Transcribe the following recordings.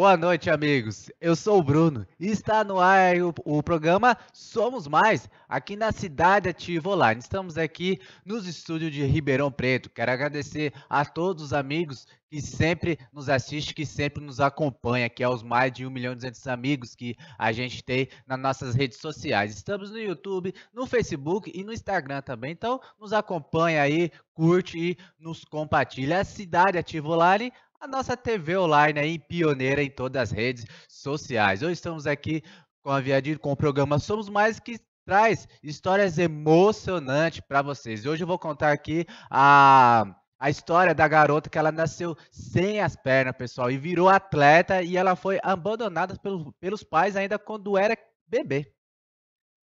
Boa noite, amigos. Eu sou o Bruno e está no ar o, o, programa Somos Mais, aqui na Cidade Ativa Online. Estamos aqui nos estúdios de Ribeirão Preto. Quero agradecer a todos os amigos que sempre nos assiste, que sempre nos acompanha, que é os mais de 1 milhão e 200 amigos que a gente tem nas nossas redes sociais. Estamos no YouTube, no Facebook e no Instagram também. Então, nos acompanha aí, curte e nos compartilha. A Cidade Ativa Online a nossa TV online aí, é pioneira em todas as redes sociais. Hoje estamos aqui com a Viadir, com o programa Somos Mais, que traz histórias emocionantes para vocês. Hoje eu vou contar aqui a a história da garota que ela nasceu sem as pernas, pessoal, e virou atleta e ela foi abandonada pelo, pelos pais ainda quando era bebê.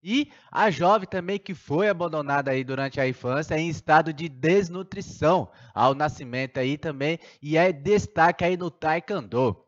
E a jovem também que foi abandonada aí durante a infância em estado de desnutrição ao nascimento aí também e é destaque aí no taekwondo.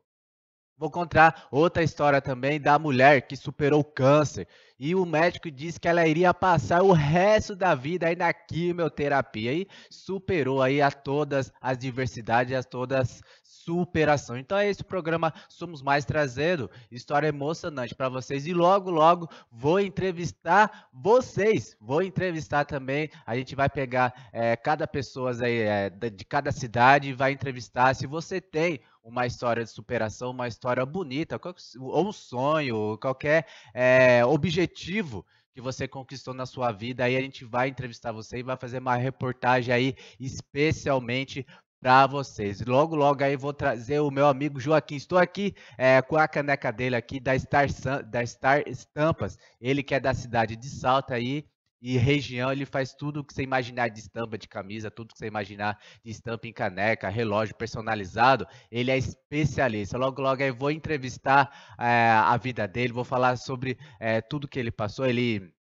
Vou contar outra história também da mulher que superou câncer e o médico disse que ela iria passar o resto da vida aí na quimioterapia e superou aí a todas as diversidades, a todas superação. Então é esse o programa Somos Mais trazendo história emocionante para vocês e logo logo vou entrevistar vocês, vou entrevistar também, a gente vai pegar é, cada pessoa aí, é, de cada cidade e vai entrevistar se você tem uma história de superação, uma história bonita, ou um sonho, qualquer é, objetivo que você conquistou na sua vida. Aí a gente vai entrevistar você e vai fazer uma reportagem aí especialmente para vocês. Logo, logo aí vou trazer o meu amigo Joaquim. Estou aqui é, com a caneca dele aqui da Star, da Star Estampas. Ele que é da cidade de Salta aí e região. Ele faz tudo que você imaginar de estampa de camisa, tudo que você imaginar de estampa em caneca, relógio personalizado. Ele é especialista. Logo, logo aí vou entrevistar é, a vida dele, vou falar sobre é, tudo que ele passou. Ele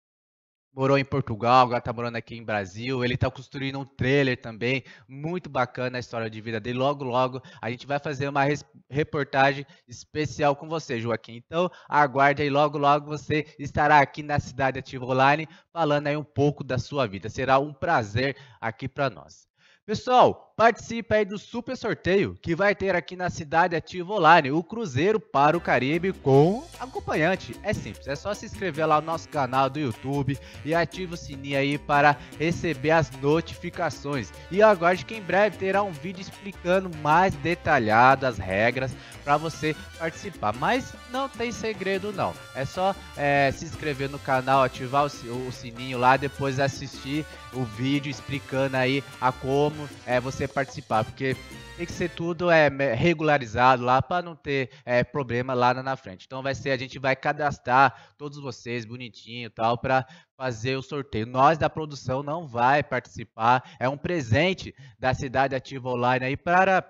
morou em Portugal, agora tá morando aqui em Brasil. Ele tá construindo um trailer também, muito bacana a história de vida dele. Logo, logo a gente vai fazer uma reportagem especial com você, Joaquim. Então, aguarde aí, logo, logo você estará aqui na Cidade Ativa Online falando aí um pouco da sua vida. Será um prazer aqui para nós. Pessoal, participe aí do super sorteio que vai ter aqui na cidade ativa online, o Cruzeiro para o Caribe com acompanhante. É simples, é só se inscrever lá no nosso canal do YouTube e ativa o sininho aí para receber as notificações. E aguarde que em breve terá um vídeo explicando mais detalhado as regras para você participar. Mas não tem segredo não, é só é, se inscrever no canal, ativar o, o sininho lá, depois assistir o vídeo explicando aí a como como é, você participar, porque tem que ser tudo é, regularizado lá para não ter é, problema lá na frente. Então vai ser, a gente vai cadastrar todos vocês bonitinho tal para fazer o sorteio. Nós da produção não vai participar, é um presente da Cidade Ativa Online aí para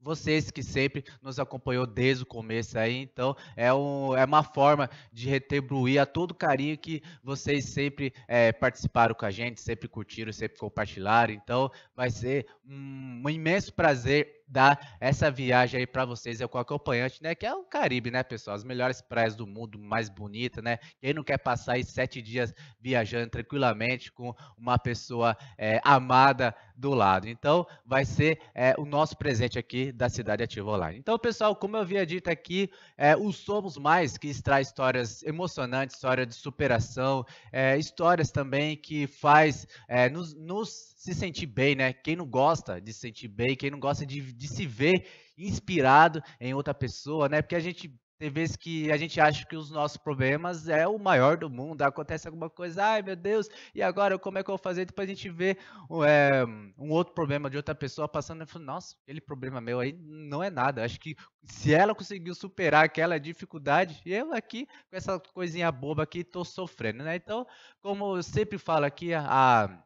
vocês que sempre nos acompanhou desde o começo aí, então é, um, é uma forma de retribuir a todo carinho que vocês sempre é, participaram com a gente, sempre curtiram, sempre compartilharam, então vai ser um, um imenso prazer dar essa viagem aí para vocês, eu com acompanhante, né? Que é o Caribe, né, pessoal? As melhores praias do mundo, mais bonita, né? Quem não quer passar aí sete dias viajando tranquilamente com uma pessoa é, amada do lado. Então, vai ser é, o nosso presente aqui da Cidade Ativa Online. Então, pessoal, como eu havia dito aqui, é, o Somos Mais, que extrai histórias emocionantes, histórias de superação, é, histórias também que faz, nos, nos se sentir bem, né? Quem não gosta de se sentir bem, quem não gosta de, de se ver inspirado em outra pessoa, né? Porque a gente tem vezes que a gente acha que os nossos problemas é o maior do mundo, acontece alguma coisa, ai meu Deus, e agora como é que eu vou fazer? Depois a gente vê é, um outro problema de outra pessoa passando e fala, nossa, aquele problema meu aí não é nada. Acho que se ela conseguiu superar aquela dificuldade, eu aqui com essa coisinha boba aqui tô sofrendo, né? Então, como eu sempre falo aqui, a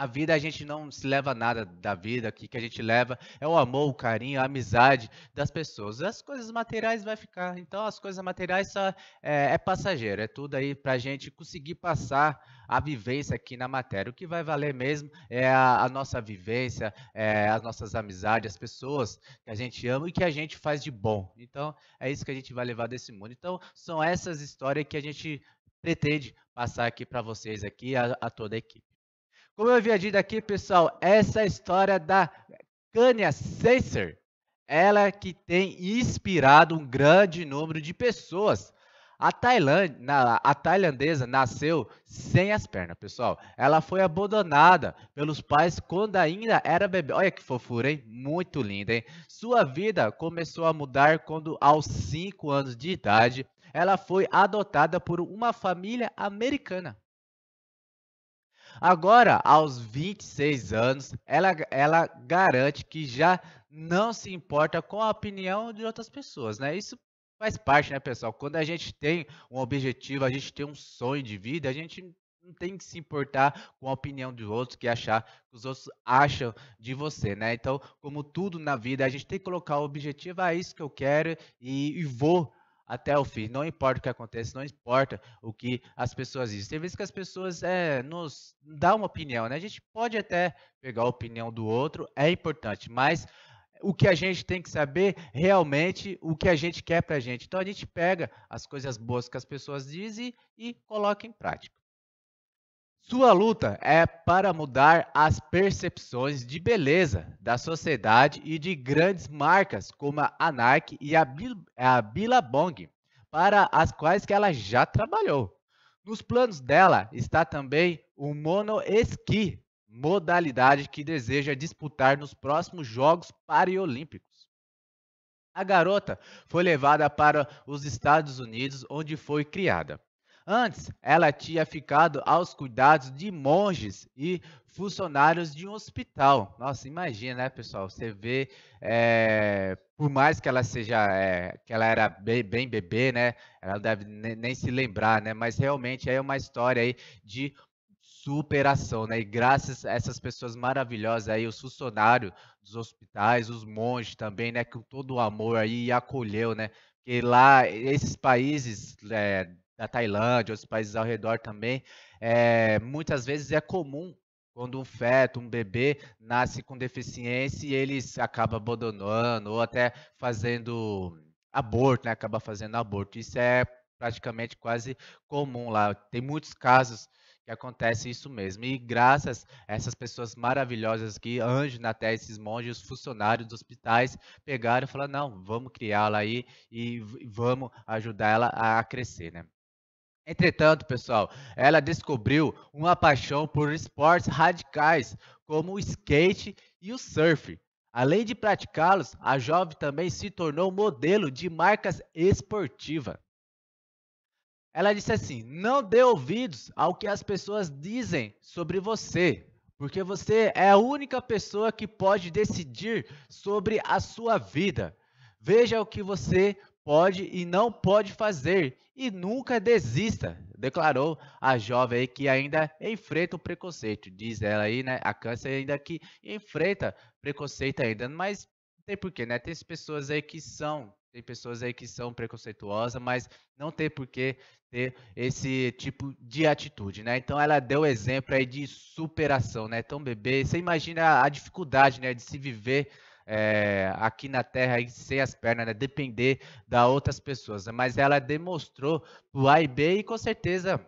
a vida a gente não se leva nada da vida aqui, que a gente leva é o amor, o carinho, a amizade das pessoas. As coisas materiais vai ficar. Então as coisas materiais só é, é passageiro, é tudo aí para a gente conseguir passar a vivência aqui na matéria. O que vai valer mesmo é a, a nossa vivência, é as nossas amizades, as pessoas que a gente ama e que a gente faz de bom. Então é isso que a gente vai levar desse mundo. Então são essas histórias que a gente pretende passar aqui para vocês aqui a, a toda a equipe. Como eu havia dito aqui, pessoal, essa é história da Kanye Caesar, ela que tem inspirado um grande número de pessoas. A, a tailandesa nasceu sem as pernas, pessoal. Ela foi abandonada pelos pais quando ainda era bebê. Olha que fofura, hein? Muito linda, hein? Sua vida começou a mudar quando, aos 5 anos de idade, ela foi adotada por uma família americana. Agora, aos 26 anos, ela, ela garante que já não se importa com a opinião de outras pessoas, né? Isso faz parte, né, pessoal? Quando a gente tem um objetivo, a gente tem um sonho de vida, a gente não tem que se importar com a opinião dos outros, que achar que os outros acham de você, né? Então, como tudo na vida, a gente tem que colocar o objetivo, ah, é ah, isso que eu quero e, e vou até o fim. Não importa o que acontece, não importa o que as pessoas dizem. Tem vezes que as pessoas é, nos dão uma opinião, né? A gente pode até pegar a opinião do outro, é importante, mas o que a gente tem que saber realmente o que a gente quer para a gente. Então a gente pega as coisas boas que as pessoas dizem e coloca em prática. Sua luta é para mudar as percepções de beleza da sociedade e de grandes marcas como a Anark e a, Bil a Billabong, para as quais que ela já trabalhou. Nos planos dela está também o mono-esqui, modalidade que deseja disputar nos próximos Jogos Paralímpicos. A garota foi levada para os Estados Unidos, onde foi criada. Antes, ela tinha ficado aos cuidados de monges e funcionários de um hospital. Nossa, imagina, né, pessoal? Você vê, é, por mais que ela seja, é, que ela era bem, bem, bebê, né? Ela deve nem se lembrar, né? Mas realmente é uma história aí de superação, né? E graças a essas pessoas maravilhosas aí, os funcionários dos hospitais, os monges também, né? Com todo o amor aí acolheu, né? Porque lá, esses países é, da Tailândia, outros países ao redor também, é, muitas vezes é comum quando um feto, um bebê nasce com deficiência e eles acabam abandonando ou até fazendo aborto, né? Acaba fazendo aborto. Isso é praticamente quase comum lá. Tem muitos casos que acontece isso mesmo. E graças a essas pessoas maravilhosas que anjos na terra, esses monges, os funcionários dos hospitais pegaram e falaram: "Não, vamos criá-la aí e vamos ajudar ela a crescer", né? Entretanto, pessoal, ela descobriu uma paixão por esportes radicais, como o skate e o surf. Além de praticá-los, a jovem também se tornou modelo de marcas esportivas. Ela disse assim: não dê ouvidos ao que as pessoas dizem sobre você, porque você é a única pessoa que pode decidir sobre a sua vida. Veja o que você pode e não pode fazer e nunca desista, declarou a jovem que ainda enfrenta o preconceito. Diz ela aí, né? A câncer ainda que enfrenta preconceito ainda, mas tem porquê, né? Tem pessoas aí que são, tem pessoas aí que são preconceituosas, mas não tem porquê ter esse tipo de atitude, né? Então ela deu exemplo aí de superação, né? Então, bebê, você imagina a dificuldade, né, de se viver é, aqui na Terra e sem as pernas, né? depender da outras pessoas. Né, mas ela demonstrou o A e B e com certeza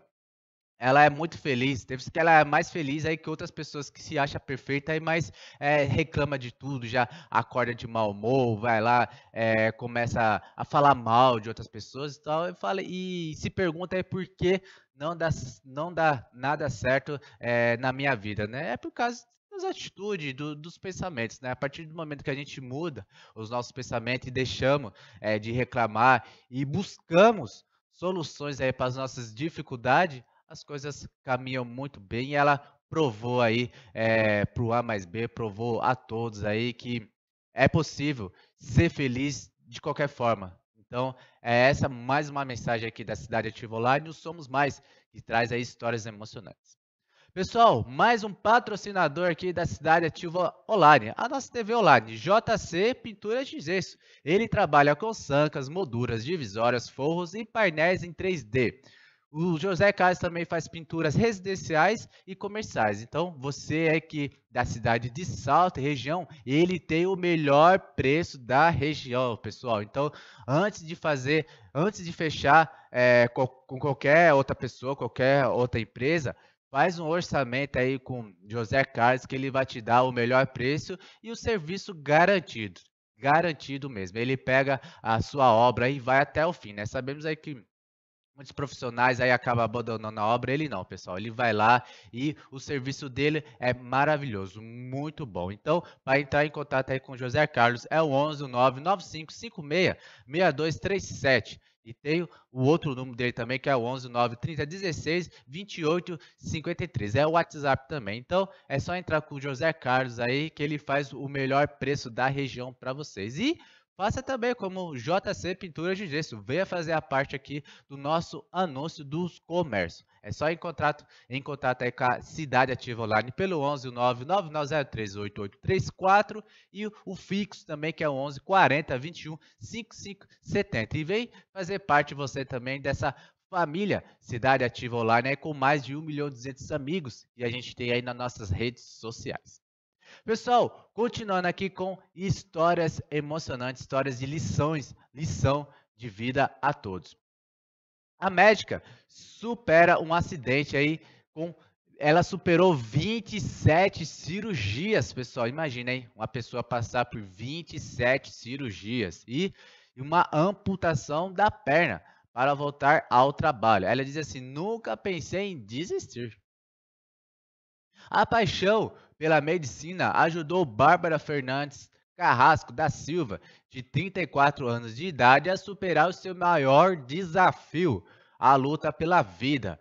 ela é muito feliz. Teve que ela é mais feliz aí que outras pessoas que se acha perfeita, mas é, reclama de tudo, já acorda de mau humor, vai lá, é, começa a falar mal de outras pessoas e tal. E, fala, e se pergunta aí por que não dá, não dá nada certo é, na minha vida, né? É por causa das atitudes, do, dos pensamentos, né? A partir do momento que a gente muda os nossos pensamentos e deixamos é, de reclamar e buscamos soluções aí para as nossas dificuldades, as coisas caminham muito bem e ela provou aí é, para o A mais B, provou a todos aí que é possível ser feliz de qualquer forma. Então, é essa mais uma mensagem aqui da Cidade Ativa Online. Somos Mais, que traz aí histórias emocionantes. Pessoal, mais um patrocinador aqui da cidade ativa online, a nossa TV online, JC Pinturas de Gesso. Ele trabalha com sancas, molduras, divisórias, forros e painéis em 3D. O José Carlos também faz pinturas residenciais e comerciais. Então, você é que da cidade de Salto, região, ele tem o melhor preço da região, pessoal. Então, antes de fazer, antes de fechar é, com qualquer outra pessoa, qualquer outra empresa, Faz um orçamento aí com José Carlos que ele vai te dar o melhor preço e o serviço garantido. Garantido mesmo. Ele pega a sua obra e vai até o fim, né? Sabemos aí que muitos profissionais aí acabam abandonando a obra, ele não, pessoal. Ele vai lá e o serviço dele é maravilhoso, muito bom. Então, para entrar em contato aí com José Carlos, é o 11 56 6237. E tem o outro número dele também, que é o 11 9 30 16 28 53. É o WhatsApp também. Então, é só entrar com o José Carlos aí, que ele faz o melhor preço da região para vocês. E Faça também como JC Pintura de Gesso. Venha fazer a parte aqui do nosso anúncio dos comércios. É só em contato, em contato aí com a Cidade Ativa Online pelo 11 999038834 e o, o fixo também que é o 11 40 21 55 70. E vem fazer parte você também dessa família Cidade Ativa Online aí com mais de 1 milhão e 200 amigos. E a gente tem aí nas nossas redes sociais. Pessoal, continuando aqui com histórias emocionantes, histórias de lições, lição de vida a todos. A médica supera um acidente aí com ela superou 27 cirurgias, pessoal. Imagina, aí Uma pessoa passar por 27 cirurgias e uma amputação da perna para voltar ao trabalho. Ela diz assim: nunca pensei em desistir. A paixão pela medicina ajudou Bárbara Fernandes Carrasco da Silva, de 34 anos de idade, a superar o seu maior desafio, a luta pela vida.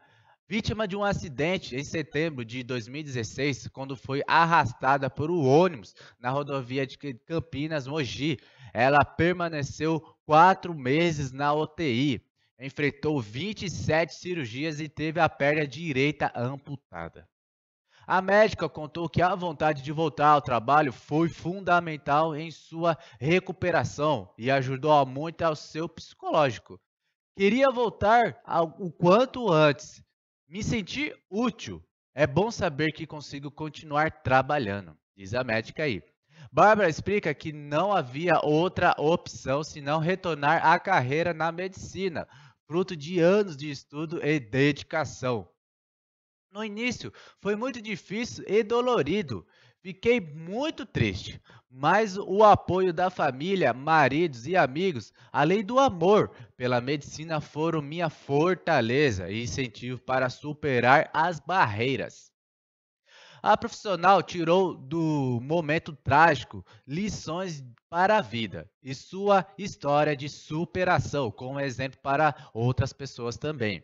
Vítima de um acidente em setembro de 2016, quando foi arrastada por um ônibus na rodovia de Campinas-Mogi, ela permaneceu quatro meses na UTI, enfrentou 27 cirurgias e teve a perna direita amputada. A médica contou que a vontade de voltar ao trabalho foi fundamental em sua recuperação e ajudou muito ao seu psicológico. Queria voltar o quanto antes. Me senti útil. É bom saber que consigo continuar trabalhando, diz a médica aí. Bárbara explica que não havia outra opção senão retornar à carreira na medicina, fruto de anos de estudo e dedicação. No início foi muito difícil e dolorido. Fiquei muito triste, mas o apoio da família, maridos e amigos, além do amor pela medicina, foram minha fortaleza e incentivo para superar as barreiras. A profissional tirou do momento trágico lições para a vida e sua história de superação, como exemplo para outras pessoas também.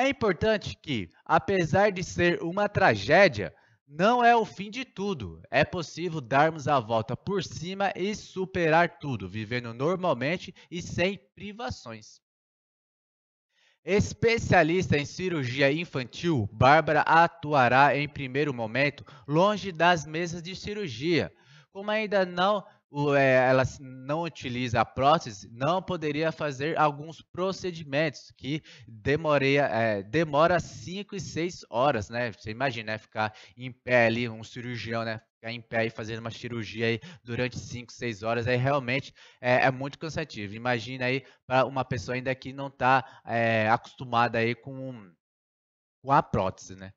É importante que, apesar de ser uma tragédia, não é o fim de tudo. É possível darmos a volta por cima e superar tudo, vivendo normalmente e sem privações. Especialista em cirurgia infantil, Bárbara atuará em primeiro momento longe das mesas de cirurgia, como ainda não é, ela não utiliza a prótese, não poderia fazer alguns procedimentos que demoreia, é, demora 5 e 6 horas, né? Você imagina, né? Ficar em pé ali, um cirurgião, né? Ficar em pé e fazendo uma cirurgia aí durante 5, 6 horas, aí realmente é, é muito cansativo. Imagina aí para uma pessoa ainda que não está é, acostumada aí com, com a prótese, né?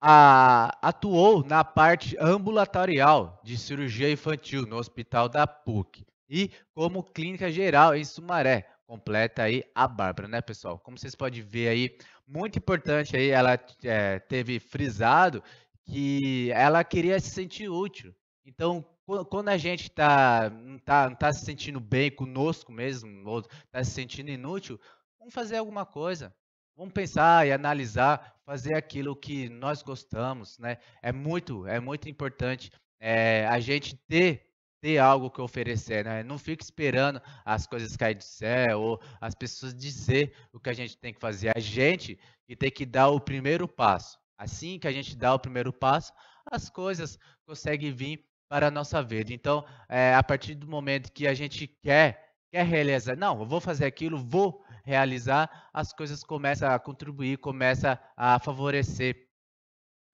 a, atuou na parte ambulatorial de cirurgia infantil no Hospital da PUC e como clínica geral em Sumaré. Completa aí a Bárbara, né, pessoal? Como vocês podem ver aí, muito importante aí, ela é, teve frisado que ela queria se sentir útil. Então, quando a gente tá, não, tá, não tá se sentindo bem conosco mesmo, ou tá se sentindo inútil, vamos fazer alguma coisa. Vamos pensar e analisar fazer aquilo que nós gostamos, né? É muito, é muito importante é, a gente ter ter algo que oferecer, né? Não fica esperando as coisas cair do céu ou as pessoas dizer o que a gente tem que fazer. A gente que tem que dar o primeiro passo. Assim que a gente dá o primeiro passo, as coisas conseguem vir para a nossa vida. Então, é, a partir do momento que a gente quer, quer realizar, não, eu vou fazer aquilo, vou realizar, as coisas começam a contribuir, começa a favorecer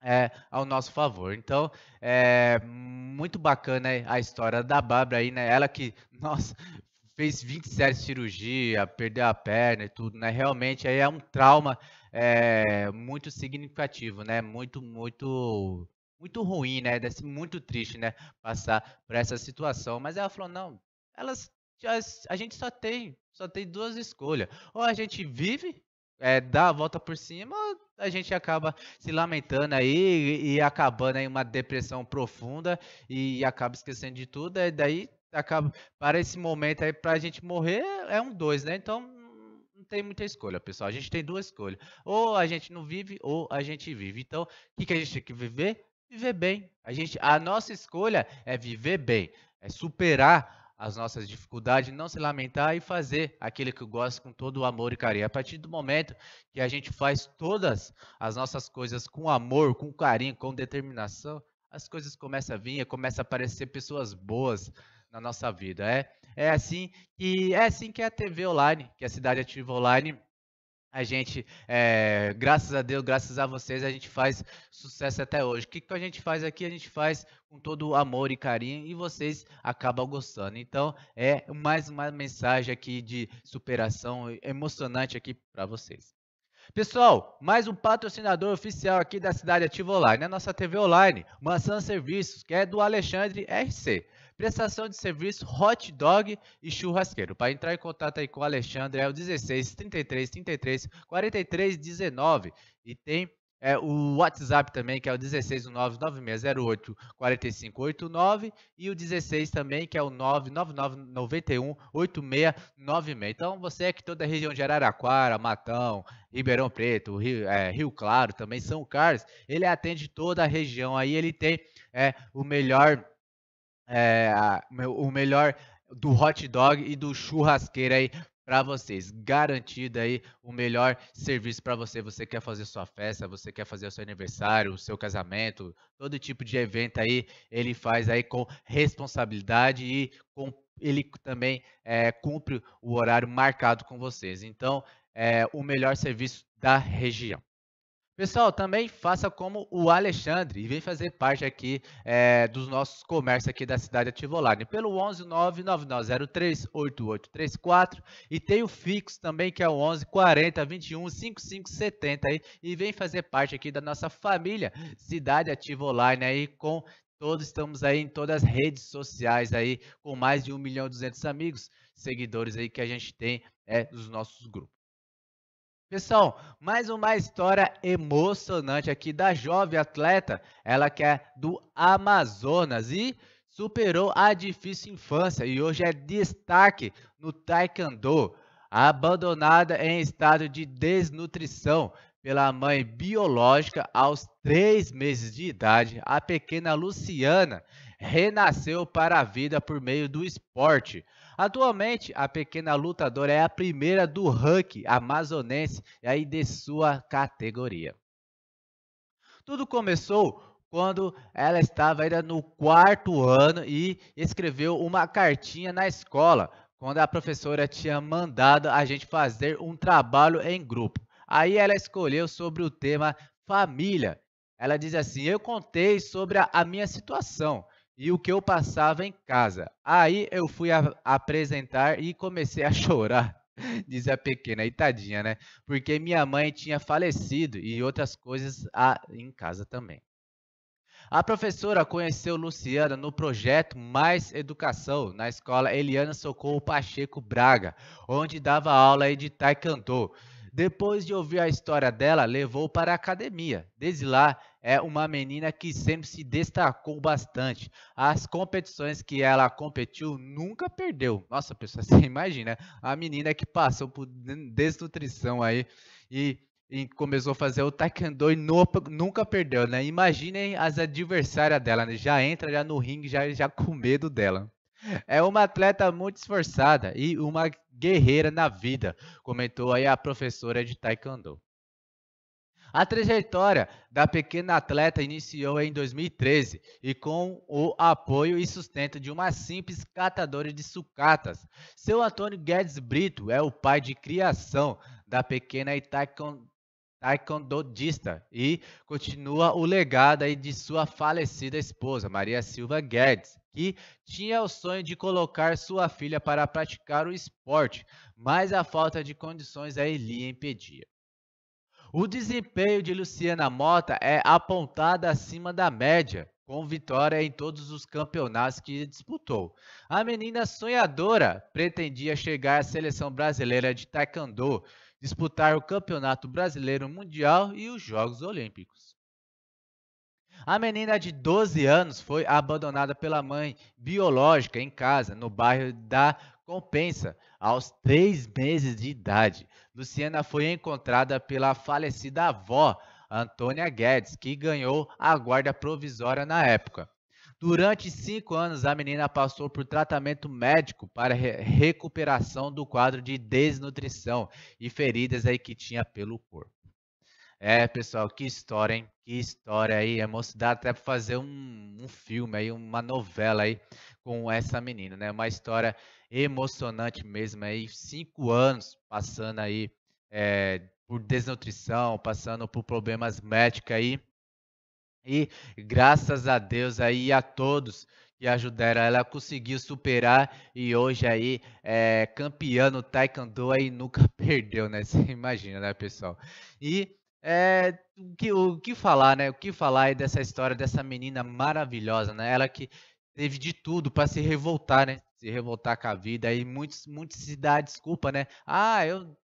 é, ao nosso favor. Então, é muito bacana a história da Bárbara aí, né? Ela que, nossa, fez 27 cirurgias, perdeu a perna e tudo, né? Realmente aí é um trauma é, muito significativo, né? Muito, muito, muito ruim, né? Muito triste, né? Passar por essa situação. Mas ela falou, não, elas, a gente só tem só tem duas escolhas. Ou a gente vive, é, dá a volta por cima, a gente acaba se lamentando aí e acabando em uma depressão profunda e acaba esquecendo de tudo. E daí acaba para esse momento aí para a gente morrer é um dois, né? Então não tem muita escolha, pessoal. A gente tem duas escolhas. Ou a gente não vive ou a gente vive. Então, o que, que a gente tem que viver? Viver bem. A gente, a nossa escolha é viver bem, é superar as nossas dificuldades, não se lamentar e fazer aquilo que gosta com todo o amor e carinho. A partir do momento que a gente faz todas as nossas coisas com amor, com carinho, com determinação, as coisas começam a vir, começam a aparecer pessoas boas na nossa vida. É, é assim que é assim que é a TV online, que é a Cidade Ativa Online a gente, é, graças a Deus, graças a vocês, a gente faz sucesso até hoje. O que, que a gente faz aqui? A gente faz com todo amor e carinho e vocês acabam gostando. Então, é mais uma mensagem aqui de superação emocionante aqui para vocês. Pessoal, mais um patrocinador oficial aqui da Cidade Ativa né? Online, a nossa TV Online, Maçã Serviços, que é do Alexandre RC prestação de serviço hot dog e churrasqueiro. Para entrar em contato aí com o Alexandre é o 16 33 33 43 19 e tem é, o WhatsApp também que é o 16 08 9608 4589 e o 16 também que é o 9 99991 8696. Então você é que toda a região de Araraquara, Matão, Ribeirão Preto, Rio, é, Rio Claro, também São Carlos, ele atende toda a região aí, ele tem é, o melhor é, o melhor do hot dog e do churrasqueiro aí para vocês. Garantido aí o melhor serviço para você. Você quer fazer sua festa, você quer fazer o seu aniversário, o seu casamento, todo tipo de evento aí, ele faz aí com responsabilidade e com, ele também é, cumpre o horário marcado com vocês. Então, é o melhor serviço da região. Pessoal, também faça como o Alexandre e vem fazer parte aqui é, dos nossos comércios aqui da cidade Online pelo 11 999038834 e tem o fixo também que é o 11 40 21 aí e vem fazer parte aqui da nossa família Cidade Online aí com todos estamos aí em todas as redes sociais aí com mais de 1 milhão e 200 amigos, seguidores aí que a gente tem é, dos nossos grupos. Pessoal, mais uma história emocionante aqui da jovem atleta, ela que é do Amazonas e superou a difícil infância e hoje é destaque no Taekwondo. Abandonada em estado de desnutrição pela mãe biológica aos três meses de idade, a pequena Luciana renasceu para a vida por meio do esporte. Atualmente, a pequena lutadora é a primeira do ranking amazonense e aí de sua categoria. Tudo começou quando ela estava ainda no quarto ano e escreveu uma cartinha na escola, quando a professora tinha mandado a gente fazer um trabalho em grupo. Aí ela escolheu sobre o tema família. Ela diz assim: Eu contei sobre a, a minha situação e o que eu passava em casa. Aí eu fui a, apresentar e comecei a chorar, diz a pequena, e tadinha, né? Porque minha mãe tinha falecido e outras coisas a, em casa também. A professora conheceu Luciana no projeto Mais Educação, na escola Eliana Socorro Pacheco Braga, onde dava aula e de Depois de ouvir a história dela, levou para a academia. Desde lá, é uma menina que sempre se destacou bastante. As competições que ela competiu nunca perdeu. Nossa, pessoal, você imagina, a menina que passou por desnutrição aí e, e começou a fazer o taekwondo e no, nunca perdeu, né? Imaginem as adversárias dela, né? Já entra já no ringue já, já com medo dela. É uma atleta muito esforçada e uma guerreira na vida, comentou aí a professora de taekwondo. A trajetória da pequena atleta iniciou em 2013 e com o apoio e sustento de uma simples catadora de sucatas. Seu Antônio Guedes Brito é o pai de criação da pequena Itaicon e continua o legado aí de sua falecida esposa, Maria Silva Guedes, que tinha o sonho de colocar sua filha para praticar o esporte, mas a falta de condições aí lhe impedia. O desempenho de Luciana Mota é apontado acima da média, com vitória em todos os campeonatos que disputou. A menina sonhadora pretendia chegar à seleção brasileira de taekwondo, disputar o Campeonato Brasileiro Mundial e os Jogos Olímpicos. A menina de 12 anos foi abandonada pela mãe biológica em casa, no bairro da Compensa, aos 3 meses de idade. Luciana foi encontrada pela falecida avó, Antônia Guedes, que ganhou a guarda provisória na época. Durante cinco anos, a menina passou por tratamento médico para re recuperação do quadro de desnutrição e feridas aí que tinha pelo corpo. É, pessoal, que história, hein? Que história aí. É dá até para fazer um, um filme aí, uma novela aí com essa menina, né? Uma história emocionante mesmo aí. Cinco anos passando aí é, por desnutrição, passando por problemas médicos aí. E graças a Deus aí a todos que ajudaram ela conseguiu superar e hoje aí é campeã no taekwondo aí nunca perdeu, né? Você imagina, né, pessoal? E é, o, que, o que falar, né? O que falar dessa história dessa menina maravilhosa, né? Ela que teve de tudo para se revoltar, né? Se revoltar com a vida. E muitos, muitos se dá desculpa, né? Ah, eu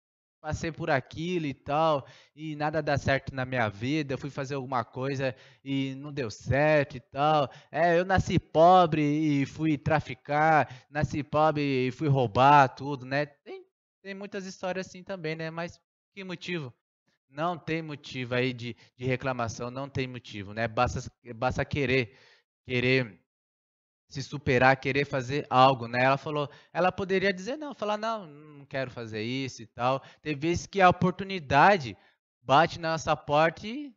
passei por aquilo e tal, e nada dá certo na minha vida, eu fui fazer alguma coisa e não deu certo e tal. É, eu nasci pobre e fui traficar, nasci pobre e fui roubar tudo, né? Tem, tem muitas histórias assim também, né? Mas que motivo? Não tem motivo aí de, de reclamação, não tem motivo, né? Basta, basta querer, querer se superar, querer fazer algo, né? Ela falou, ela poderia dizer não, falar não, não quero fazer isso e tal. Tem vezes que a oportunidade bate na nossa porta e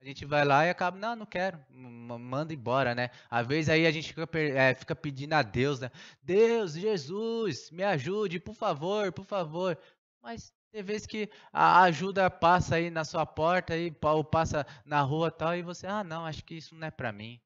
a gente vai lá e acaba, não, não quero, manda embora, né? Às vezes aí a gente fica, é, fica pedindo a Deus, né? Deus, Jesus, me ajude, por favor, por favor. Mas tem vezes que a ajuda passa aí na sua porta e ou passa na rua tal e você, ah, não, acho que isso não é para mim.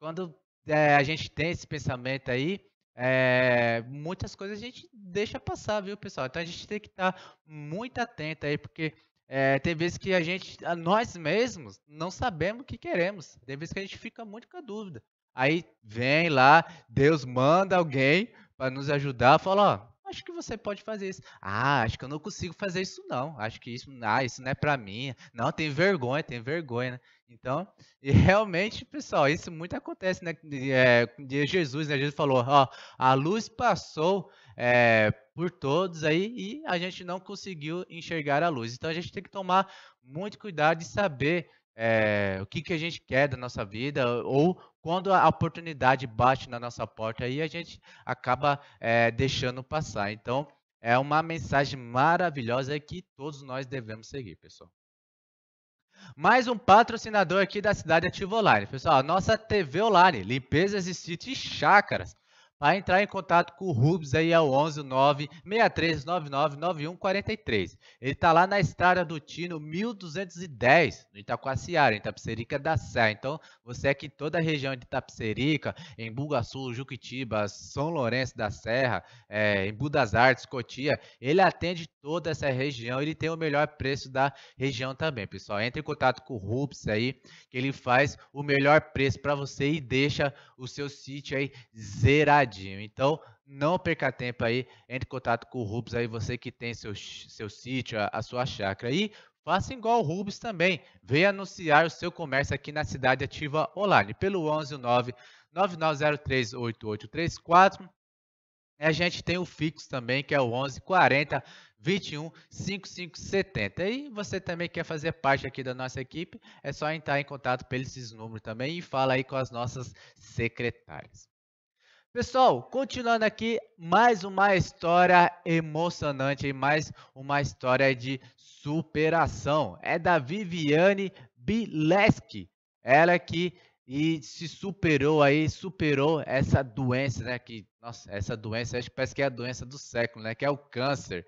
Quando é, a gente tem esse pensamento aí, é, muitas coisas a gente deixa passar, viu, pessoal? Então a gente tem que estar tá muito atento aí, porque é, tem vezes que a gente, nós mesmos, não sabemos o que queremos. Tem vezes que a gente fica muito com a dúvida. Aí vem lá, Deus manda alguém para nos ajudar, fala, ó, acho que você pode fazer isso. Ah, acho que eu não consigo fazer isso não. Acho que isso, ah, isso não é para mim. Não, tem vergonha, tem vergonha, né? Então, e realmente, pessoal, isso muito acontece, né? É, de Jesus, né? Jesus falou, ó, a luz passou é, por todos aí e a gente não conseguiu enxergar a luz. Então, a gente tem que tomar muito cuidado de saber é, o que, que a gente quer da nossa vida ou quando a oportunidade bate na nossa porta aí, a gente acaba é, deixando passar. Então, é uma mensagem maravilhosa que todos nós devemos seguir, pessoal. Mais um patrocinador aqui da cidade Ativo Online. Pessoal, a nossa TV Online, limpezas de sítios e chácaras para entrar em contato com o Rubens aí é o 11 9 93999143. Ele está lá na estrada do Tino 1210, no Itacoaciara, em Tapicerica da Serra Então, você é que toda a região de Tapicerica, em Bugaçu Juquitiba, São Lourenço da Serra, é, em Budas Artes, Cotia, ele atende toda essa região, ele tem o melhor preço da região também, pessoal. Entre em contato com o Rubens aí, que ele faz o melhor preço para você e deixa o seu sítio aí zeradinho salgadinho. Então, não perca tempo aí, entre em contato com o Rubens aí, você que tem seu, seu sítio, a, a sua chácara. E faça igual o Rubens também, venha anunciar o seu comércio aqui na Cidade Ativa Online, pelo 119 9903 8834. E a gente tem o fixo também, que é o 11 40 21 5570. E você também quer fazer parte aqui da nossa equipe, é só entrar em contato pelos números também e fala aí com as nossas secretárias. Pessoal, continuando aqui, mais uma história emocionante e mais uma história de superação. É da Viviane Bileski. Ela que e se superou aí, superou essa doença, né? Que, nossa, essa doença, acho que parece que é a doença do século, né? Que é o câncer.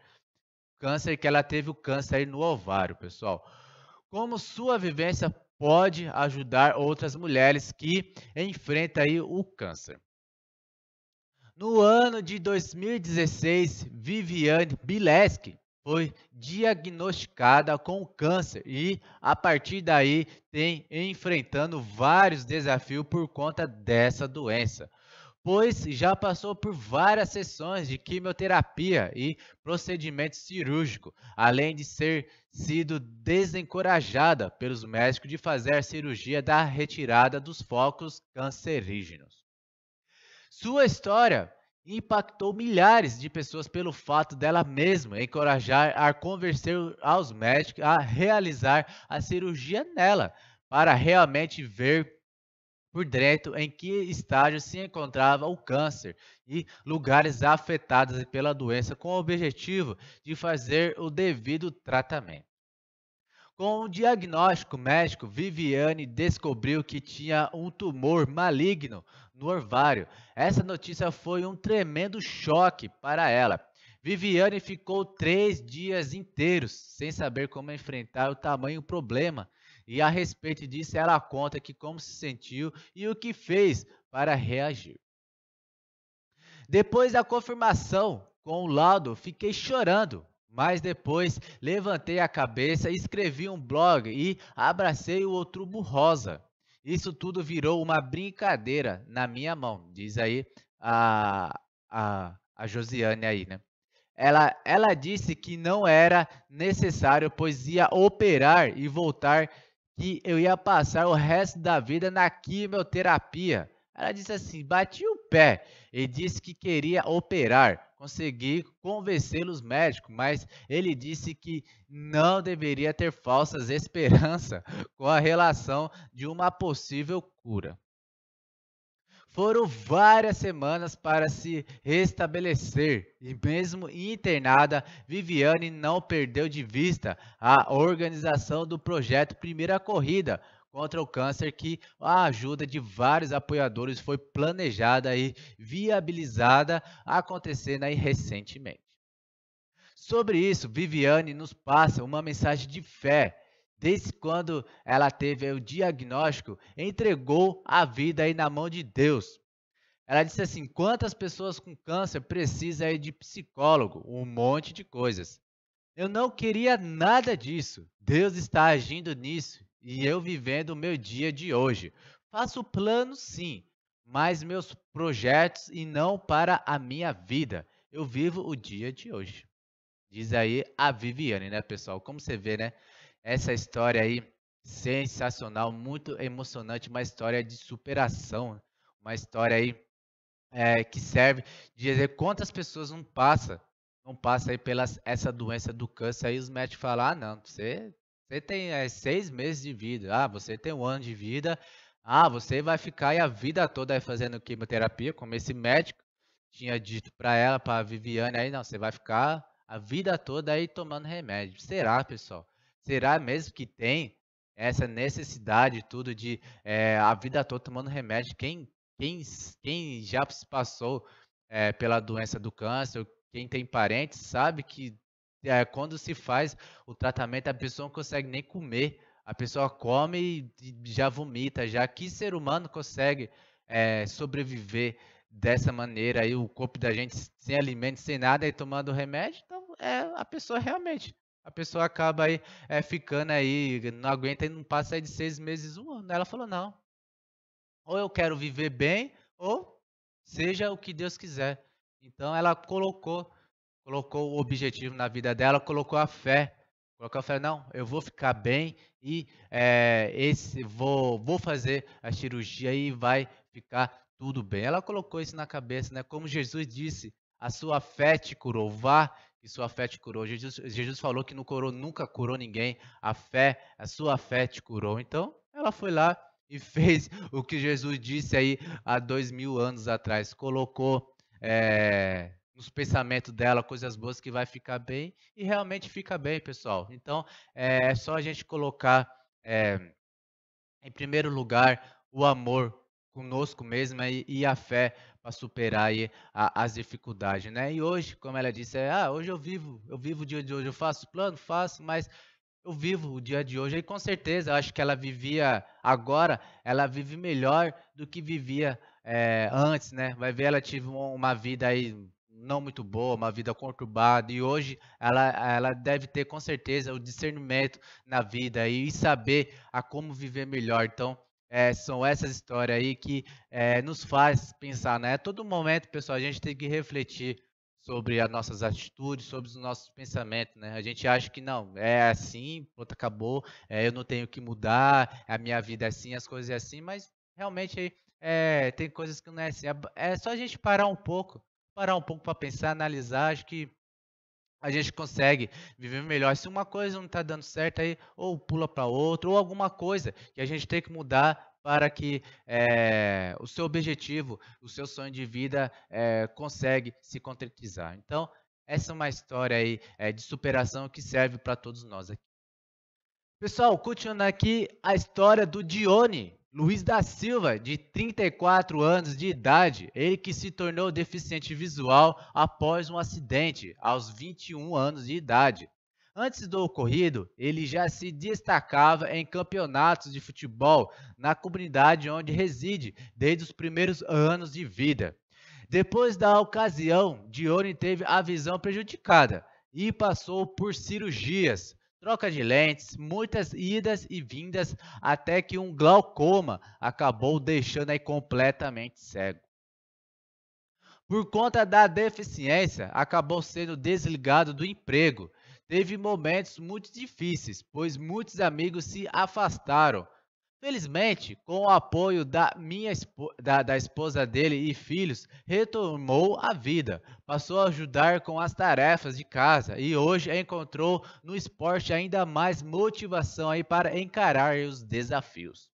Câncer que ela teve o câncer aí no ovário, pessoal. Como sua vivência pode ajudar outras mulheres que enfrentam aí o câncer? No ano de 2016, Viviane Bileski foi diagnosticada com câncer e, a partir daí, tem enfrentando vários desafios por conta dessa doença, pois já passou por várias sessões de quimioterapia e procedimento cirúrgico, além de ser sido desencorajada pelos médicos de fazer a cirurgia da retirada dos focos cancerígenos. Sua história impactou milhares de pessoas pelo fato dela mesma encorajar a convencer aos médicos a realizar a cirurgia nela, para realmente ver por dentro em que estágio se encontrava o câncer e lugares afetados pela doença com o objetivo de fazer o devido tratamento. Com o diagnóstico médico, Viviane descobriu que tinha um tumor maligno no ovário. Essa notícia foi um tremendo choque para ela. Viviane ficou três dias inteiros sem saber como enfrentar o tamanho problema. E a respeito disso, ela conta que como se sentiu e o que fez para reagir. Depois da confirmação com o laudo, fiquei chorando. Mas depois levantei a cabeça, escrevi um blog e abracei o outubro rosa. Isso tudo virou uma brincadeira na minha mão, diz aí a, a, a Josiane aí, né? Ela, ela disse que não era necessário, pois ia operar e voltar, que eu ia passar o resto da vida na quimioterapia. Ela disse assim, bati o pé e disse que queria operar, conseguir convencê-los médicos, mas ele disse que não deveria ter falsas esperanças com a relação de uma possível cura. Foram várias semanas para se restabelecer e, mesmo internada, Viviane não perdeu de vista a organização do projeto Primeira Corrida, contra o câncer que a ajuda de vários apoiadores foi planejada e viabilizada acontecendo aí recentemente. Sobre isso, Viviane nos passa uma mensagem de fé. Desde quando ela teve o diagnóstico, entregou a vida aí na mão de Deus. Ela disse assim: quantas pessoas com câncer precisam aí de psicólogo? Um monte de coisas. Eu não queria nada disso. Deus está agindo nisso e eu vivendo o meu dia de hoje. Faço planos sim, mas meus projetos e não para a minha vida. Eu vivo o dia de hoje. Diz aí a Viviane, né, pessoal? Como você vê, né? Essa história aí sensacional, muito emocionante, uma história de superação, uma história aí é, que serve de dizer quantas pessoas não passa, não passa aí pela essa doença do câncer. Aí os médicos falam, ah, não, você você tem é, seis meses de vida. Ah, você tem um ano de vida. Ah, você vai ficar aí a vida toda fazendo quimioterapia, como esse médico tinha dito para ela, para Viviane aí, não, você vai ficar a vida toda aí tomando remédio. Será, pessoal? Será mesmo que tem essa necessidade tudo de é, a vida toda tomando remédio? Quem, quem, quem já se passou é, pela doença do câncer, quem tem parentes, sabe que é, quando se faz o tratamento, a pessoa não consegue nem comer. A pessoa come e já vomita, já que ser humano consegue é, sobreviver dessa maneira aí o corpo da gente sem alimento, sem nada e tomando remédio, então é a pessoa realmente a pessoa acaba aí é, ficando aí, não aguenta e não passa aí de seis meses, um ano. Ela falou, não. Ou eu quero viver bem, ou seja o que Deus quiser. Então ela colocou colocou o objetivo na vida dela, colocou a fé. Colocou a fé, não, eu vou ficar bem e é, esse vou, vou fazer a cirurgia e vai ficar tudo bem. Ela colocou isso na cabeça, né? Como Jesus disse, a sua fé te curou, vá e sua fé te curou. Jesus, Jesus falou que não curou, nunca curou ninguém. A fé, a sua fé te curou. Então, ela foi lá e fez o que Jesus disse aí há dois mil anos atrás. Colocou é, nos pensamentos dela, coisas boas que vai ficar bem, e realmente fica bem, pessoal. Então, é só a gente colocar é, em primeiro lugar o amor conosco mesmo e, e a fé para superar aí a, as dificuldades, né? E hoje, como ela disse, é, ah, hoje eu vivo, eu vivo o dia de hoje, eu faço plano, faço, mas eu vivo o dia de hoje e com certeza eu acho que ela vivia agora, ela vive melhor do que vivia é, antes, né? Vai ver, ela tive uma vida aí não muito boa, uma vida conturbada, e hoje ela, ela deve ter com certeza o discernimento na vida e saber a como viver melhor. Então, é, são essas histórias aí que é, nos faz pensar, né? Todo momento, pessoal, a gente tem que refletir sobre as nossas atitudes, sobre os nossos pensamentos, né? A gente acha que não, é assim, pronto, acabou, é, eu não tenho que mudar, a minha vida é assim, as coisas é assim, mas realmente é, tem coisas que não é assim. É, é só a gente parar um pouco parar um pouco para pensar, analisar, acho que a gente consegue viver melhor. Se uma coisa não está dando certo, aí ou pula para outra, ou alguma coisa que a gente tem que mudar para que é, o seu objetivo, o seu sonho de vida é, consegue se concretizar. Então, essa é uma história aí é, de superação que serve para todos nós aqui. Pessoal, continuando aqui a história do Dione, Luiz da Silva, de 34 anos de idade, ele que se tornou deficiente visual após um acidente aos 21 anos de idade. Antes do ocorrido, ele já se destacava em campeonatos de futebol na comunidade onde reside desde os primeiros anos de vida. Depois da ocasião, Dione teve a visão prejudicada e passou por cirurgias troca de lentes, muitas idas e vindas, até que um glaucoma acabou deixando aí completamente cego. Por conta da deficiência, acabou sendo desligado do emprego. Teve momentos muito difíceis, pois muitos amigos se afastaram, Felizmente, com o apoio da minha espo da, da esposa dele e filhos, retomou a vida, passou a ajudar com as tarefas de casa e hoje encontrou no esporte ainda mais motivação aí para encarar os desafios.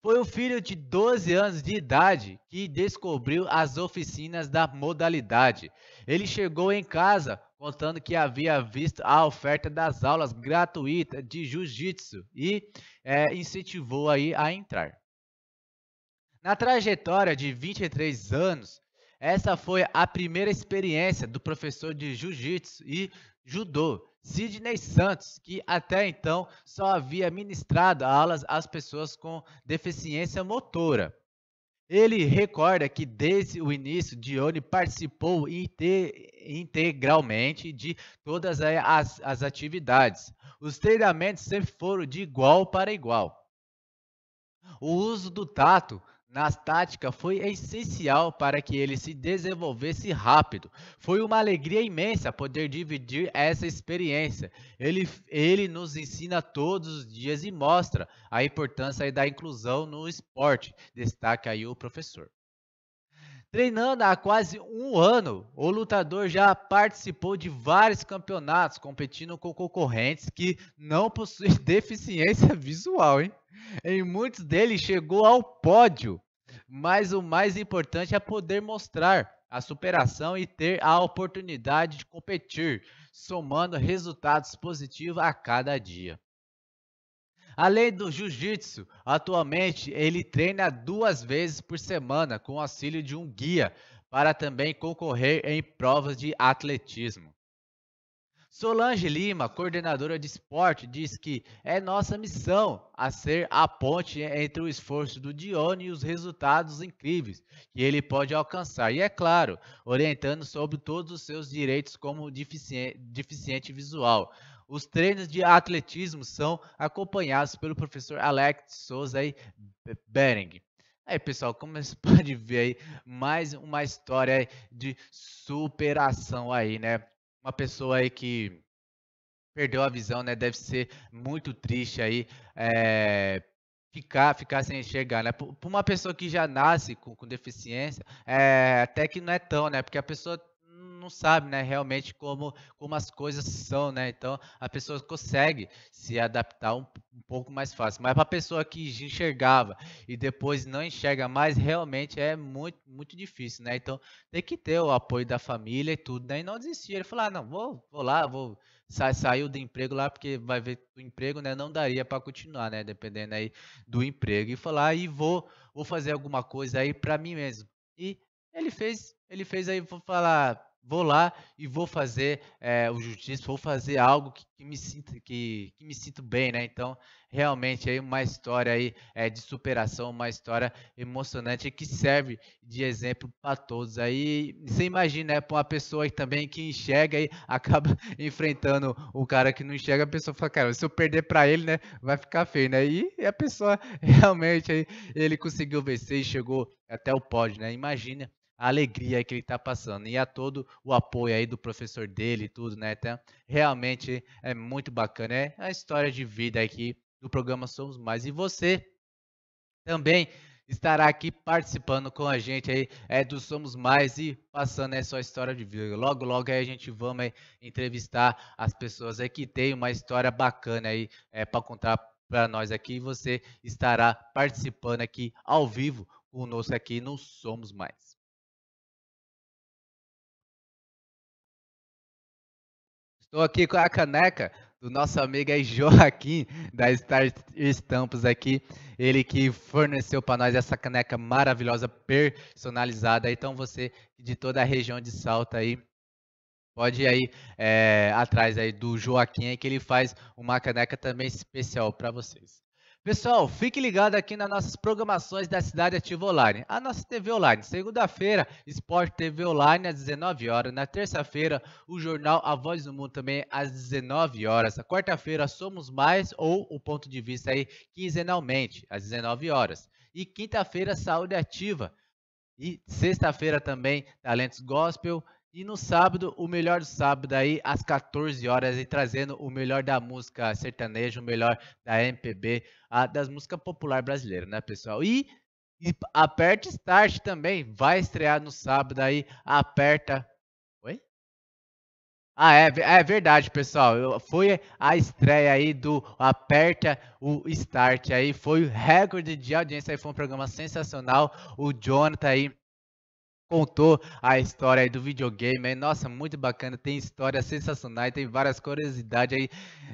Foi o filho de 12 anos de idade que descobriu as oficinas da modalidade. Ele chegou em casa contando que havia visto a oferta das aulas gratuitas de jiu-jitsu e é, incentivou aí a entrar. Na trajetória de 23 anos, essa foi a primeira experiência do professor de jiu-jitsu e judô, Sidney Santos, que até então só havia ministrado aulas às pessoas com deficiência motora. Ele recorda que desde o início, Dione participou integralmente de todas as, as atividades. Os treinamentos sempre foram de igual para igual. O uso do tato na tática foi essencial para que ele se desenvolvesse rápido. Foi uma alegria imensa poder dividir essa experiência. Ele, ele nos ensina todos os dias e mostra a importância da inclusão no esporte, destaca aí o professor. Treinando há quase um ano, o lutador já participou de vários campeonatos, competindo com concorrentes que não possuem deficiência visual, hein? Em muitos deles chegou ao pódio, mas o mais importante é poder mostrar a superação e ter a oportunidade de competir, somando resultados positivos a cada dia. Além do jiu-jitsu, atualmente ele treina duas vezes por semana com auxílio de um guia para também concorrer em provas de atletismo. Solange Lima, coordenadora de esporte, diz que é nossa missão a ser a ponte entre o esforço do Dione e os resultados incríveis que ele pode alcançar. E é claro, orientando sobre todos os seus direitos como deficiente, deficiente visual. Os treinos de atletismo são acompanhados pelo professor Alex Souza e Bering. Aí, pessoal, como você pode ver aí, mais uma história de superação aí, né? uma pessoa aí que perdeu a visão, né? Deve ser muito triste aí é, ficar, ficar sem enxergar, né? Para uma pessoa que já nasce com, com deficiência, é, até que não é tão, né? Porque a pessoa não sabe, né, realmente como, como as coisas são, né? Então a pessoa consegue se adaptar um, um pouco mais fácil. Mas para a pessoa que enxergava e depois não enxerga mais, realmente é muito, muito difícil, né? Então tem que ter o apoio da família e tudo, né? E não desistir. Ele falou: ah, não, vou, vou lá, vou sa saiu do emprego lá porque vai ver o emprego, né? Não daria para continuar, né? Dependendo aí do emprego e falar ah, e vou, vou fazer alguma coisa aí para mim mesmo. E ele fez, ele fez aí, vou falar vou lá e vou fazer é, o justiça, vou fazer algo que, que me sinto que, que, me sinto bem, né? Então, realmente aí uma história aí é, de superação, uma história emocionante que serve de exemplo para todos. Aí você imagina, né, para uma pessoa aí também que enxerga e acaba enfrentando o cara que não enxerga, a pessoa fala, cara, se eu perder para ele, né, vai ficar feio, né? E a pessoa realmente aí ele conseguiu vencer e chegou até o pódio, né? Imagina a alegria que ele está passando e a todo o apoio aí do professor dele e tudo, né? Então, realmente é muito bacana. É a história de vida aqui do programa Somos Mais. E você também estará aqui participando com a gente aí é, do Somos Mais e passando essa história de vida. Logo, logo aí a gente vamos aí, é, entrevistar as pessoas aí que tem uma história bacana aí é, para contar para nós aqui e você estará participando aqui ao vivo conosco aqui no Somos Mais. Estou aqui com a caneca do nosso amigo aí Joaquim da Star Stamps aqui, ele que forneceu para nós essa caneca maravilhosa personalizada. Então você de toda a região de Salta aí pode ir aí é, atrás aí do Joaquim aí que ele faz uma caneca também especial para vocês. Pessoal, fique ligado aqui nas nossas programações da Cidade Ativa Online. A nossa TV Online, segunda-feira, Esporte TV Online às 19 horas. Na terça-feira, o jornal A Voz do Mundo também às 19 horas. Na quarta-feira, Somos Mais ou o Ponto de Vista aí quinzenalmente às 19 horas. E quinta-feira, Saúde Ativa. E sexta-feira também, Talentos Gospel e no sábado, o melhor do sábado aí, às 14 horas, e trazendo o melhor da música sertaneja, o melhor da MPB, a, das músicas populares brasileiras, né, pessoal? E, e aperta start também, vai estrear no sábado aí, aperta. Oi? Ah, é, é verdade, pessoal. Eu, foi a estreia aí do Aperta o Start aí. Foi o recorde de audiência aí. Foi um programa sensacional. O Jonathan aí contou a história do videogame. Aí, nossa, muito bacana, tem história sensacional, tem várias curiosidades aí.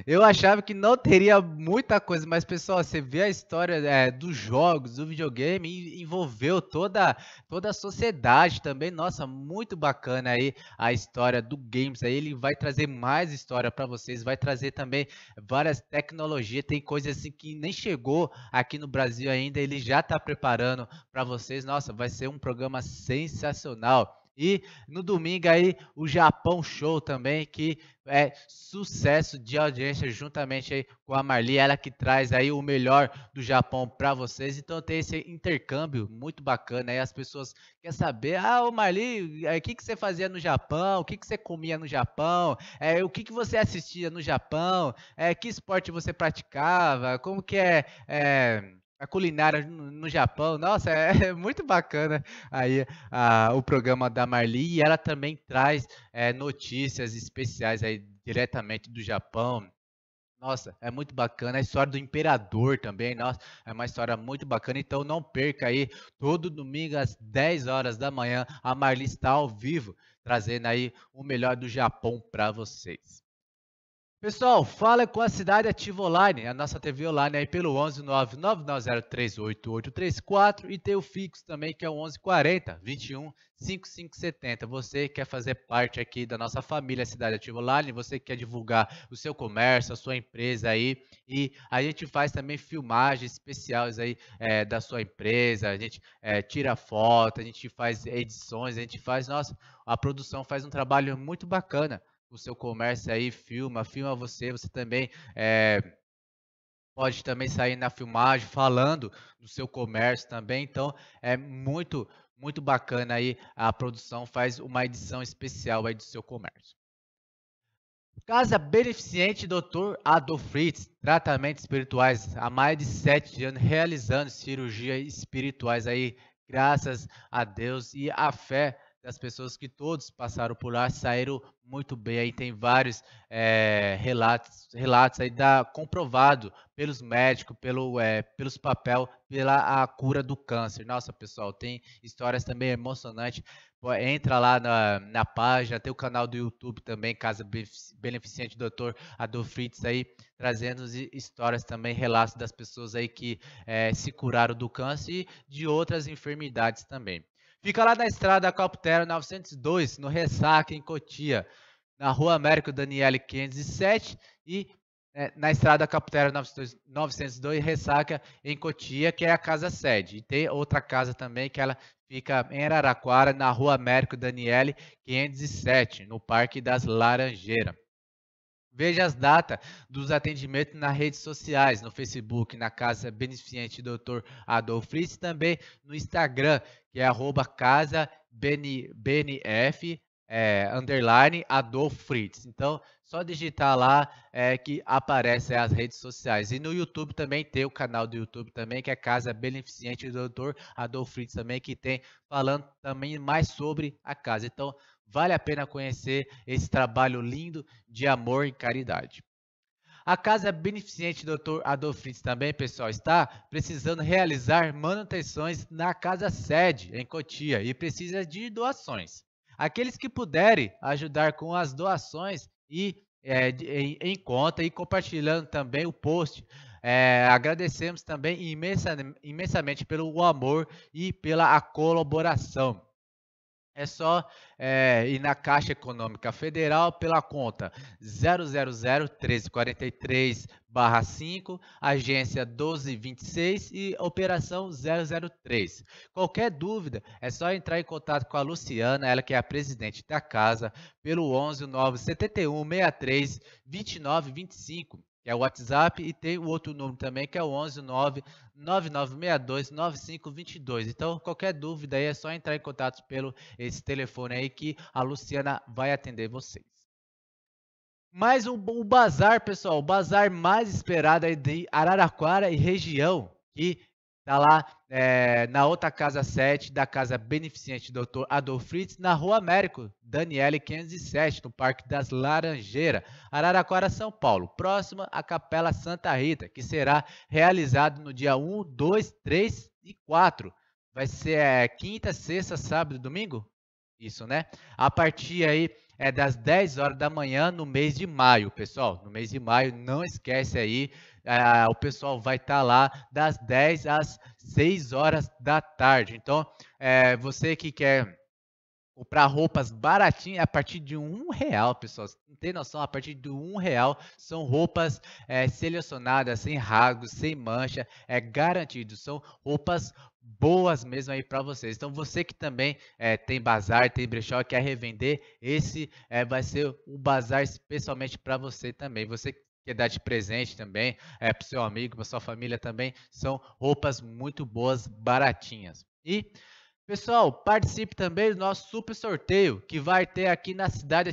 Eu achava que não teria muita coisa, mas pessoal, você vê a história é, dos jogos, do videogame, envolveu toda, toda a sociedade também. Nossa, muito bacana aí a história do games. Aí ele vai trazer mais história para vocês, vai trazer também várias tecnologias, tem coisa assim que nem chegou aqui no Brasil ainda, ele já está preparando para vocês. Nossa, vai ser um programa sensacional sensacional. E no domingo aí o Japão Show também, que é sucesso de audiência juntamente aí com a Marli, ela que traz aí o melhor do Japão para vocês. Então tem esse intercâmbio muito bacana aí, as pessoas querem saber, ah, ô Marli, o é, que, que você fazia no Japão? O que, que você comia no Japão? É, o que, que você assistia no Japão? É, que esporte você praticava? Como que é, é a culinária no, no Japão, nossa, é, é muito bacana aí a, o programa da Marli e ela também traz é, notícias especiais aí diretamente do Japão. Nossa, é muito bacana. A história do imperador também, nossa, é uma história muito bacana. Então não perca aí, todo domingo às 10 horas da manhã, a Marli está ao vivo, trazendo aí o melhor do Japão para vocês. Pessoal, fala com a Cidade Ativa Online, a nossa TV online aí pelo 11 999038834 e tem o fixo também que é o 1140 21 5570. Você quer fazer parte aqui da nossa família Cidade Ativa Online, você quer divulgar o seu comércio, a sua empresa aí e a gente faz também filmagens especiais aí é, da sua empresa, a gente é, tira foto, a gente faz edições, a gente faz, nossa, a produção faz um trabalho muito bacana o seu comércio aí, filma, filma você, você também é, pode também sair na filmagem falando do seu comércio também. Então é muito, muito bacana aí a produção faz uma edição especial aí do seu comércio. Casa Beneficiente Dr. Adolf Fritz, tratamentos espirituais há mais de sete anos, realizando cirurgias espirituais aí, graças a Deus e a fé das pessoas que todos passaram por lá saíram muito bem. Aí tem vários é, relatos, relatos aí da, comprovado pelos médicos, pelo, é, pelos papel, pela a cura do câncer. Nossa, pessoal, tem histórias também emocionantes. Entra lá na, na página, tem o canal do YouTube também, Casa Beneficente Doutor Adolf Fritz aí, trazendo histórias também, relatos das pessoas aí que é, se curaram do câncer e de outras enfermidades também. Fica lá na estrada Calptero 902, no Ressaca, em Cotia, na Rua Américo Daniele 507 e é, na estrada Calptero 902, Ressaca, em Cotia, que é a casa sede. E tem outra casa também que ela fica em Araraquara, na Rua Américo Daniele 507, no Parque das Laranjeiras. Veja as datas dos atendimentos nas redes sociais, no Facebook, na Casa Beneficente Dr. Adolfo Fritz, também no Instagram, que é arroba casa BNF, é, underline Adolfo Fritz. Então, só digitar lá é, que aparece as redes sociais. E no YouTube também tem o canal do YouTube também, que é Casa Beneficente Dr. Adolfo Fritz também, que tem falando também mais sobre a casa. Então, Vale a pena conhecer esse trabalho lindo de amor e caridade. A Casa Beneficente Dr. Adolfo também, pessoal, está precisando realizar manutenções na casa sede em Cotia e precisa de doações. Aqueles que puderem ajudar com as doações e é, em, em, conta e compartilhando também o post. É, agradecemos também imensa, imensamente pelo amor e pela colaboração. É só é, ir na Caixa Econômica Federal pela conta 0001343-5, agência 1226 e operação 003. Qualquer dúvida, é só entrar em contato com a Luciana, ela que é a presidente da casa, pelo 11 971 63 2925 que é o WhatsApp, e tem o outro número também, que é o 11 9962 9522 Então, qualquer dúvida aí é só entrar em contato pelo esse telefone aí que a Luciana vai atender vocês. Mais um, o bazar, pessoal, o bazar mais esperado aí de Araraquara e região, que Está lá é, na outra casa 7 da casa beneficente Dr. Adolf Fritz, na Rua Américo, Daniele 507, no Parque das Laranjeiras, Araraquara, São Paulo, próxima à Capela Santa Rita, que será realizado no dia 1, 2, 3 e 4. Vai ser é, quinta, sexta, sábado e domingo? Isso, né? A partir aí é das 10 horas da manhã no mês de maio, pessoal. No mês de maio, não esquece aí, ah, o pessoal vai estar tá lá das 10 às 6 horas da tarde. Então, é, você que quer comprar roupas baratinhas a partir de um real, pessoal. Não tem noção, a partir de um real são roupas é, selecionadas, sem rasgos, sem mancha, é garantido. São roupas boas mesmo aí para vocês. Então você que também é, tem bazar, tem brechó, quer revender, esse é, vai ser o bazar especialmente para você também. Você que dá de presente também, é, eh, para seu amigo, para sua família também, são roupas muito boas, baratinhas. E Pessoal, participe também do nosso super sorteio que vai ter aqui na cidade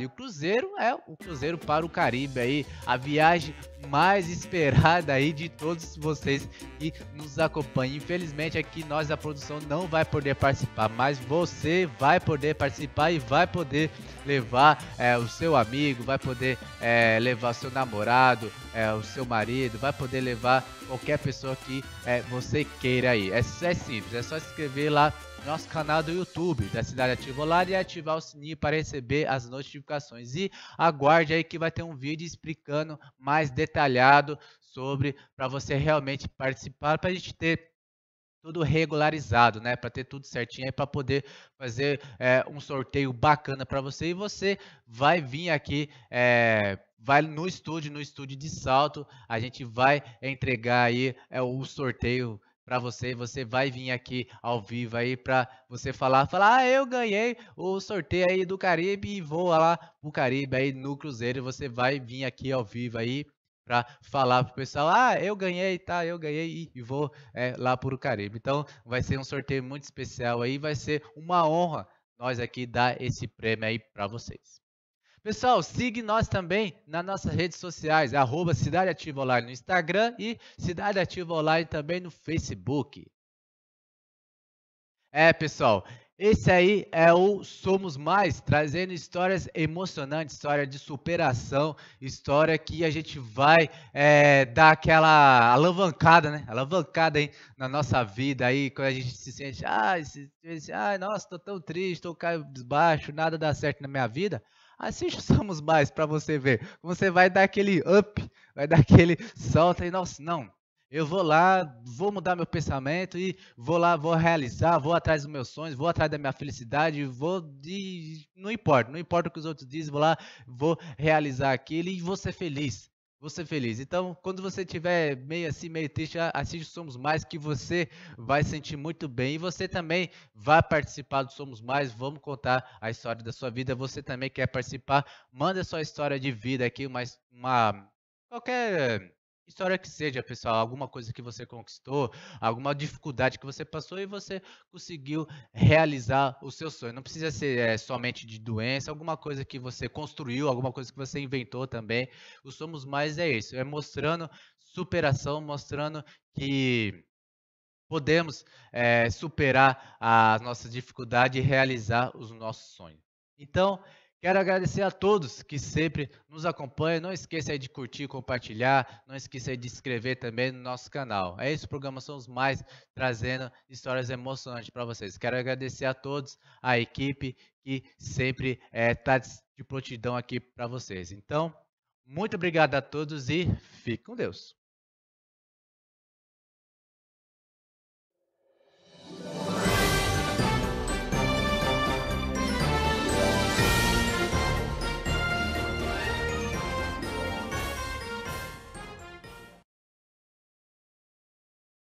E O Cruzeiro é o Cruzeiro para o Caribe aí, a viagem mais esperada aí de todos vocês que nos acompanham. Infelizmente aqui nós da produção não vai poder participar, mas você vai poder participar e vai poder levar é, o seu amigo, vai poder é, levar seu namorado, é, o seu marido, vai poder levar qualquer pessoa que é, você queira aí. É, é simples, é só se inscrever lá no nosso canal do YouTube da Cidade Ativa lá e ativar o sininho para receber as notificações. E aguarde aí que vai ter um vídeo explicando mais detalhado sobre para você realmente participar, para a gente ter tudo regularizado, né? Para ter tudo certinho aí, para poder fazer é, um sorteio bacana para você. E você vai vir aqui é, vai no estúdio, no estúdio de salto, a gente vai entregar aí é, o sorteio para você, você vai vir aqui ao vivo aí para você falar, falar, ah, eu ganhei o sorteio aí do Caribe e vou lá pro Caribe aí no Cruzeiro, você vai vir aqui ao vivo aí para falar pro pessoal, ah, eu ganhei, tá, eu ganhei e vou é, lá pro Caribe. Então, vai ser um sorteio muito especial aí, vai ser uma honra nós aqui dar esse prêmio aí para vocês. Pessoal, siga nós também nas nossas redes sociais, arroba Cidade Ativa Online no Instagram e Cidade Ativa Online também no Facebook. É, pessoal, esse aí é o Somos Mais, trazendo histórias emocionantes, história de superação, história que a gente vai é, dar aquela alavancada, né? Alavancada na nossa vida aí, quando a gente se sente, ah, se, se, ah nossa, tô tão triste, tô baixo, nada dá certo na minha vida. Assiste o Somos Mais para você ver. Você vai dar aquele up, vai dar aquele solta e nossa, não. Eu vou lá, vou mudar meu pensamento e vou lá, vou realizar, vou atrás dos meus sonhos, vou atrás da minha felicidade, vou de não importa, não importa o que os outros dizem, vou lá, vou realizar aquilo e vou ser feliz. Vou ser feliz. Então, quando você estiver meio assim, meio triste, ah, assiste Somos Mais, que você vai sentir muito bem. E você também vai participar do Somos Mais. Vamos contar a história da sua vida. Você também quer participar? Manda sua história de vida aqui, uma, uma qualquer história que seja, pessoal, alguma coisa que você conquistou, alguma dificuldade que você passou e você conseguiu realizar o seu sonho. Não precisa ser é, somente de doença, alguma coisa que você construiu, alguma coisa que você inventou também. O Somos Mais é isso, é mostrando superação, mostrando que podemos é, superar as nossas dificuldades e realizar os nossos sonhos. Então, Quero agradecer a todos que sempre nos acompanham. Não esqueça de curtir, compartilhar. Não esqueça de se inscrever também no nosso canal. É isso, programações mais trazendo histórias emocionantes para vocês. Quero agradecer a todos, a equipe que sempre está é, tá de prontidão aqui para vocês. Então, muito obrigado a todos e fique com Deus.